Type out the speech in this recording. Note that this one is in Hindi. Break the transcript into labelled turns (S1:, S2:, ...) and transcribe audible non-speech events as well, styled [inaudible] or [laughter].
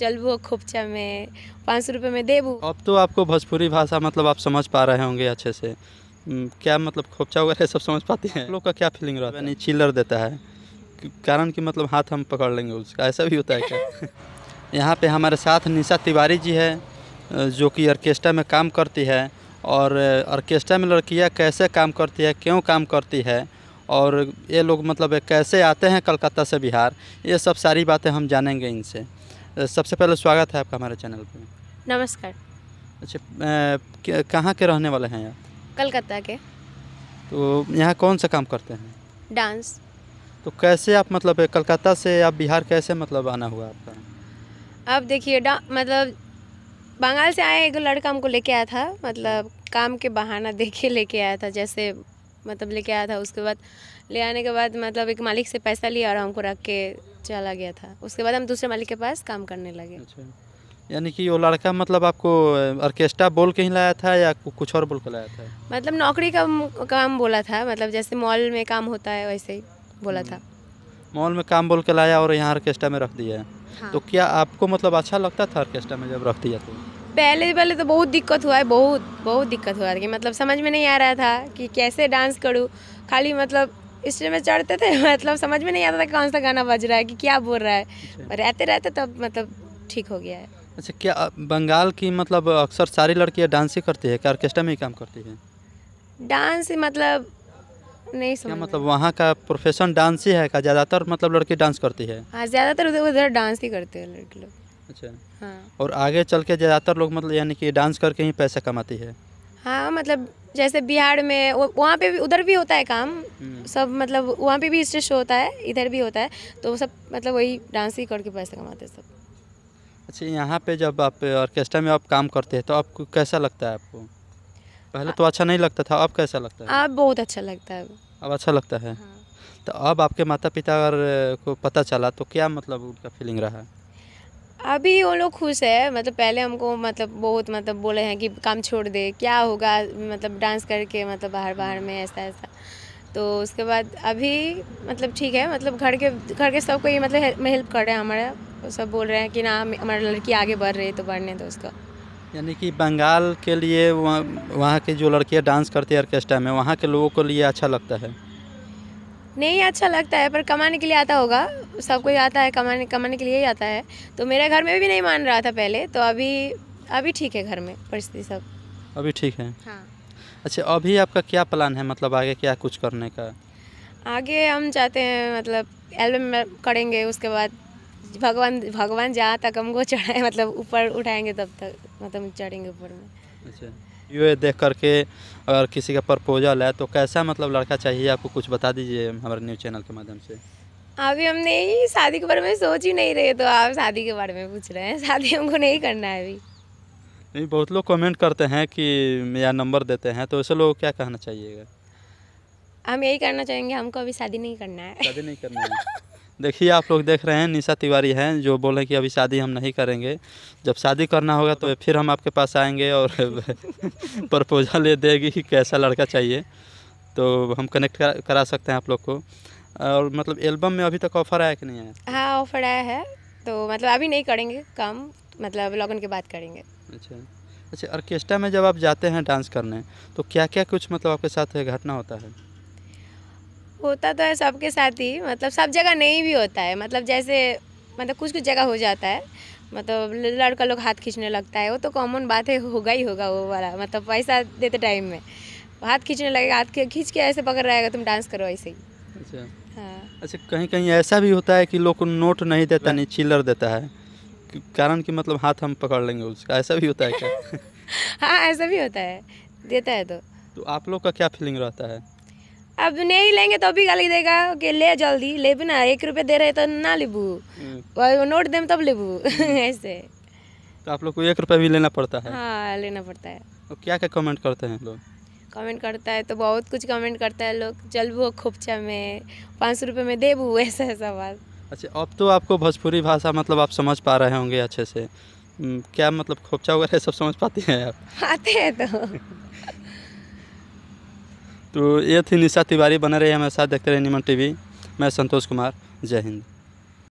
S1: चलबो खोपचा में पाँच सौ रुपये में देबू
S2: अब तो आपको भोजपुरी भाषा मतलब आप समझ पा रहे होंगे अच्छे से क्या मतलब खोपचा वगैरह सब समझ पाते हैं लोग का क्या फीलिंग रहता है चिल्लर देता है कारण कि मतलब हाथ हम पकड़ लेंगे उसका ऐसा भी होता है क्या [laughs] यहाँ पे हमारे साथ निशा तिवारी जी है जो कि ऑर्केस्ट्रा में काम करती है और ऑर्केस्ट्रा में लड़कियाँ कैसे काम करती है क्यों काम करती है और ये लोग मतलब कैसे आते हैं कलकत्ता से बिहार ये सब सारी बातें हम जानेंगे इनसे सबसे पहले स्वागत है आपका हमारे चैनल पर नमस्कार अच्छा कहाँ के रहने वाले हैं आप कलकत्ता के तो यहाँ कौन सा काम करते हैं डांस तो कैसे आप मतलब कलकत्ता से आप बिहार कैसे मतलब आना हुआ आपका
S1: आप देखिए मतलब बंगाल से आए एक लड़का हमको लेके आया था मतलब काम के बहाना [laughs] देखे लेके आया था जैसे मतलब लेके आया था उसके बाद ले आने के बाद मतलब एक मालिक से पैसा लिया और हमको रख के चला गया था उसके बाद हम दूसरे मालिक के पास काम करने लगे अच्छा
S2: यानी कि वो लड़का मतलब आपको ऑर्केस्ट्रा बोल के ही लाया था या कुछ और बोल के लाया था
S1: मतलब नौकरी का काम बोला था मतलब जैसे मॉल में काम होता है वैसे ही बोला हम्म। था
S2: मॉल में काम बोल के लाया और यहाँ ऑर्केस्ट्रा में रख दिया हाँ। तो क्या आपको मतलब अच्छा लगता था ऑर्केस्ट्रा में जब रख दिया तो
S1: पहले पहले तो बहुत दिक्कत हुआ है बहुत बहुत दिक्कत हुआ कि मतलब समझ में नहीं आ रहा था कि कैसे डांस करूँ खाली मतलब इसलिए मैं चढ़ते थे [laughs] मतलब समझ में नहीं आता था कौन सा गाना बज रहा है कि क्या बोल रहा है अच्छा। रहते रहते तब मतलब ठीक हो गया है
S2: अच्छा क्या बंगाल की मतलब अक्सर सारी लड़कियाँ डांस ही करती है क्या ऑर्केस्ट्रा में ही काम करती है
S1: डांस मतलब नहीं समझ क्या मतलब
S2: वहाँ का प्रोफेशन डांस ही है का ज़्यादातर मतलब लड़की डांस करती है
S1: हाँ ज़्यादातर उधर उधर डांस ही करते हैं लड़के लोग अच्छा हाँ
S2: और आगे चल के ज़्यादातर लोग मतलब यानी कि डांस करके ही पैसा कमाती है
S1: हाँ मतलब जैसे बिहार में वहाँ पे भी उधर भी होता है काम हम्म। सब मतलब वहाँ पे भी स्टेज शो होता है इधर भी होता है तो सब मतलब वही डांस ही करके पैसे कमाते हैं सब
S2: अच्छा यहाँ पे जब आप ऑर्केस्ट्रा में आप काम करते हैं तो आपको कैसा लगता है आपको पहले तो अच्छा नहीं लगता था अब कैसा लगता है
S1: अब बहुत अच्छा लगता है
S2: अब अच्छा लगता है हाँ। तो अब आपके माता पिता अगर को पता चला तो क्या मतलब उनका फीलिंग रहा
S1: अभी वो लोग खुश है मतलब पहले हमको मतलब बहुत मतलब बोले हैं कि काम छोड़ दे क्या होगा मतलब डांस करके मतलब बाहर बाहर में ऐसा ऐसा तो उसके बाद अभी मतलब ठीक है मतलब घर के घर के सबको ये मतलब हेल्प कर रहे हैं हमारा सब बोल रहे हैं कि ना हमारी लड़की आगे बढ़ रही है तो बढ़ने दो उसका
S2: यानी कि बंगाल के लिए वहाँ वहाँ के जो लड़कियाँ डांस करती है ऑर्केस्ट्रा में वहाँ के लोगों के लिए अच्छा लगता है
S1: नहीं अच्छा लगता है पर कमाने के लिए आता होगा सबको आता है कमाने कमाने के लिए ही आता है तो मेरे घर में भी नहीं मान रहा था पहले तो अभी अभी ठीक है घर में परिस्थिति सब अभी ठीक है हाँ
S2: अच्छा अभी आपका क्या प्लान है मतलब आगे क्या कुछ करने का
S1: आगे हम चाहते हैं मतलब एल्बम करेंगे उसके बाद भगवान भगवान जहाँ तक हमको चढ़ाए मतलब ऊपर उठाएंगे तब तक मतलब चढ़ेंगे ऊपर में
S2: अच्छा यू देख करके अगर किसी का प्रपोजल है तो कैसा मतलब लड़का चाहिए आपको कुछ बता दीजिए हमारे न्यूज़ चैनल के माध्यम से
S1: अभी हमने शादी के बारे में सोच ही नहीं रहे तो आप शादी के बारे में पूछ रहे हैं शादी हमको नहीं करना है अभी
S2: नहीं बहुत लोग कमेंट करते हैं कि मेरा नंबर देते हैं तो ऐसे लोग क्या कहना चाहिएगा
S1: हम यही करना चाहेंगे हमको अभी शादी नहीं
S2: करना है शादी नहीं करना है देखिए आप लोग देख रहे हैं निशा तिवारी हैं जो बोले कि अभी शादी हम नहीं करेंगे जब शादी करना होगा तो फिर हम आपके पास आएंगे और प्रपोजल [laughs] ये देगी कि कैसा लड़का चाहिए तो हम कनेक्ट करा सकते हैं आप लोग को और मतलब एल्बम में अभी तक ऑफ़र आया कि नहीं आया
S1: हाँ ऑफ़र आया है तो मतलब अभी नहीं करेंगे कम मतलब लगन के बात करेंगे
S2: अच्छा अच्छा ऑर्केस्ट्रा में जब आप जाते हैं डांस करने तो क्या क्या कुछ मतलब आपके साथ घटना होता है
S1: होता तो है सबके साथ ही मतलब सब जगह नहीं भी होता है मतलब जैसे मतलब कुछ कुछ जगह हो जाता है मतलब लड़का लोग हाथ खींचने लगता है वो तो कॉमन बात है होगा ही होगा वो वाला मतलब पैसा देते टाइम में हाथ खींचने लगेगा हाथ खींच के ऐसे पकड़ रहेगा तुम डांस करो ऐसे ही अच्छा हाँ
S2: अच्छा कहीं कहीं ऐसा भी होता है कि लोग नोट नहीं देता नहीं चिल्लर देता है कारण कि मतलब हाथ हम पकड़ लेंगे उसका ऐसा भी होता है क्या
S1: [laughs] हाँ ऐसा भी होता है देता है तो
S2: तो आप लोग का क्या फीलिंग रहता है
S1: अब नहीं लेंगे तो भी गाली देगा कि ले जल्दी ले भी ना एक रुपये दे रहे तो ना लेबू हम्म। नोट दे तब लेबू हम्म। [laughs] ऐसे
S2: तो आप लोग को एक रुपया भी लेना पड़ता है
S1: हाँ लेना पड़ता है
S2: तो क्या क्या कमेंट करते हैं लोग
S1: कमेंट करता है तो बहुत कुछ कमेंट करता है लोग चल वो खोपचा में पाँच सौ रुपये में दे [laughs] ऐसा ऐसा बात
S2: अच्छा अब तो आपको भोजपुरी भाषा मतलब आप समझ पा रहे होंगे अच्छे से क्या मतलब खोपचा वगैरह सब समझ पाते हैं आप
S1: आते हैं तो
S2: तो ये थी निशा तिवारी बने रही हमारे साथ देखते रहे निमन टीवी मैं संतोष कुमार जय हिंद